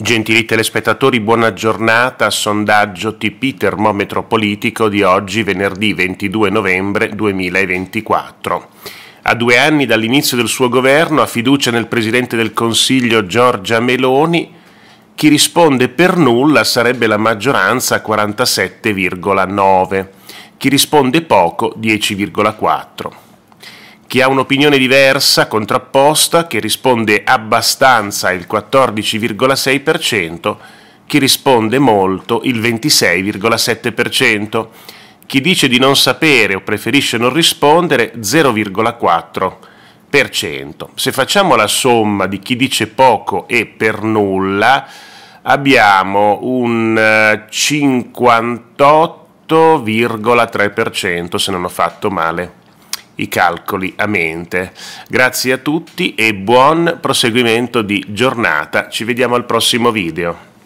Gentili telespettatori, buona giornata. Sondaggio TP termometro politico di oggi, venerdì 22 novembre 2024. A due anni dall'inizio del suo governo ha fiducia nel Presidente del Consiglio Giorgia Meloni. Chi risponde per nulla sarebbe la maggioranza 47,9. Chi risponde poco 10,4 che ha un'opinione diversa, contrapposta, che risponde abbastanza il 14,6%, chi risponde molto il 26,7%, chi dice di non sapere o preferisce non rispondere 0,4%. Se facciamo la somma di chi dice poco e per nulla, abbiamo un 58,3% eh, se non ho fatto male i calcoli a mente. Grazie a tutti e buon proseguimento di giornata. Ci vediamo al prossimo video.